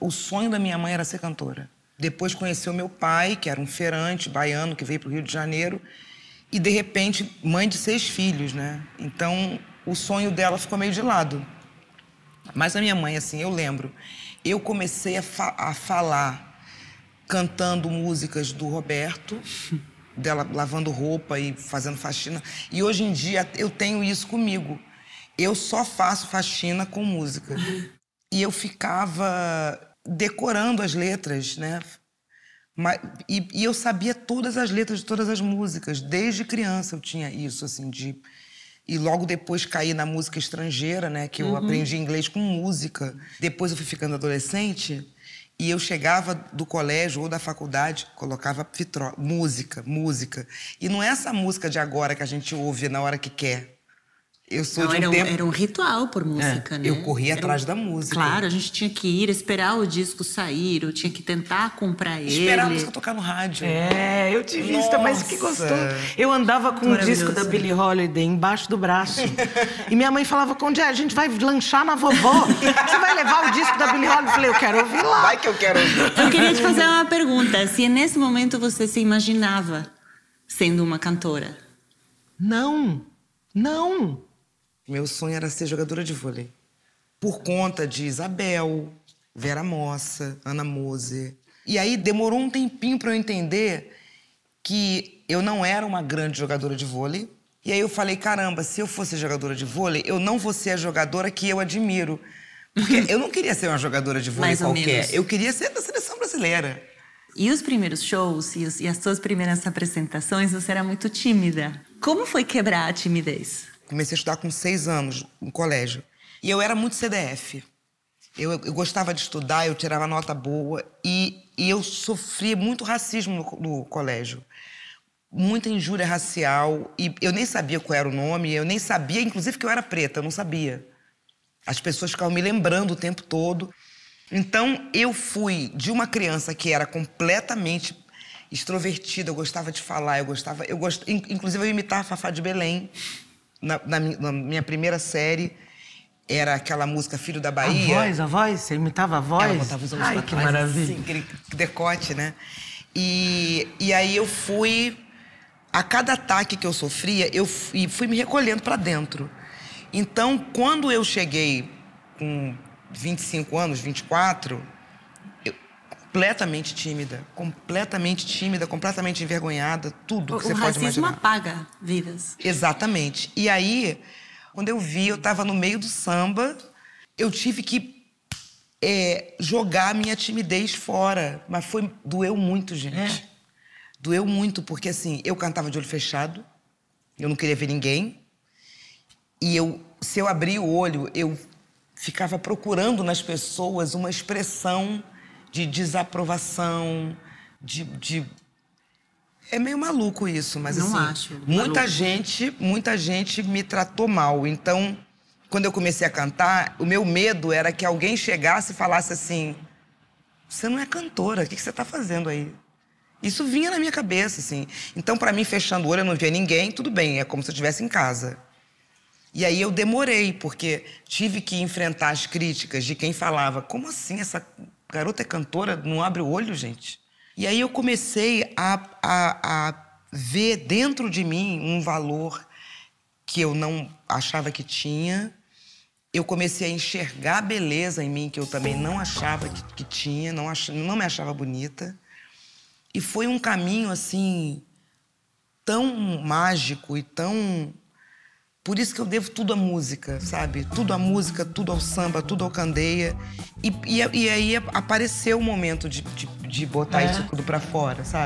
o sonho da minha mãe era ser cantora. Depois conheceu meu pai, que era um feirante baiano que veio para o Rio de Janeiro, e de repente, mãe de seis filhos, né? Então, o sonho dela ficou meio de lado. Mas a minha mãe, assim, eu lembro, eu comecei a, fa a falar cantando músicas do Roberto, dela lavando roupa e fazendo faxina. E hoje em dia eu tenho isso comigo. Eu só faço faxina com música. E eu ficava decorando as letras, né? E, e, eu sabia todas as letras de todas as músicas. Desde criança eu tinha isso, assim, de... E logo depois caí na música estrangeira, né? Que eu uhum. aprendi inglês com música. Depois eu fui ficando adolescente e eu chegava do colégio ou da faculdade, colocava fitro música, música. E não é essa música de agora que a gente ouve na hora que quer. Eu sou Não, de um era, um, tempo... era um ritual por é, música, é, né? Eu corria atrás um... da música. Claro, a gente tinha que ir, esperar o disco sair, eu tinha que tentar comprar ele. Esperar a música tocar no rádio. É, eu tive vista, isso, mas que gostoso. Eu andava com o disco da Billie Holiday embaixo do braço. e minha mãe falava, Conde, a gente vai lanchar na vovó. Você vai levar o disco da Billie Holiday? Eu falei, eu quero ouvir lá. Vai que eu quero ouvir. Eu queria te fazer uma pergunta. Se nesse momento você se imaginava sendo uma cantora? Não, não. Meu sonho era ser jogadora de vôlei. Por conta de Isabel, Vera Mossa, Ana Mose. E aí demorou um tempinho para eu entender que eu não era uma grande jogadora de vôlei. E aí eu falei, caramba, se eu fosse jogadora de vôlei, eu não vou ser a jogadora que eu admiro. Porque eu não queria ser uma jogadora de vôlei Mais qualquer. Eu queria ser da seleção brasileira. E os primeiros shows e, os, e as suas primeiras apresentações, você era muito tímida. Como foi quebrar a timidez? comecei a estudar com seis anos no colégio. E eu era muito CDF. Eu, eu gostava de estudar, eu tirava nota boa e, e eu sofria muito racismo no, no, colégio. Muita injúria racial e eu nem sabia qual era o nome, eu nem sabia, inclusive, que eu era preta, eu não sabia. As pessoas ficavam me lembrando o tempo todo. Então, eu fui de uma criança que era completamente extrovertida, eu gostava de falar, eu gostava, eu gost... inclusive eu imitava a Fafá de Belém, na, na, na minha primeira série era aquela música Filho da Bahia. A voz, a voz? Você imitava a voz? Ela botava os olhos Ai, que trás, maravilha. Assim, aquele decote, né? E, e aí eu fui... A cada ataque que eu sofria, eu fui, fui me recolhendo para dentro. Então, quando eu cheguei com 25 anos, 24 completamente tímida, completamente tímida, completamente envergonhada, tudo o, que você pode imaginar. O racismo apaga vidas. Exatamente. E aí, quando eu vi, eu estava no meio do samba, eu tive que é, jogar a minha timidez fora, mas foi doeu muito, gente. É. Doeu muito porque assim, eu cantava de olho fechado, eu não queria ver ninguém. E eu, se eu abria o olho, eu ficava procurando nas pessoas uma expressão de desaprovação, de, de... É meio maluco isso, mas Não assim, acho. Muita maluco. gente, muita gente me tratou mal. Então, quando eu comecei a cantar, o meu medo era que alguém chegasse e falasse assim: "Você não é cantora, o que você está fazendo aí?" Isso vinha na minha cabeça, assim. Então, para mim, fechando o olho, eu não via ninguém, tudo bem, é como se eu estivesse em casa. E aí eu demorei, porque tive que enfrentar as críticas de quem falava: como assim essa garota é cantora, não abre o olho, gente. E aí eu comecei a, a, a ver dentro de mim um valor que eu não achava que tinha. Eu comecei a enxergar beleza em mim que eu também não achava que, que tinha, não, ach, não me achava bonita. E foi um caminho assim tão mágico e tão por isso que eu devo tudo à música, sabe? Tudo à música, tudo ao samba, tudo ao candeia. E, e, e aí apareceu o momento de, de, de botar é. isso tudo pra fora, sabe?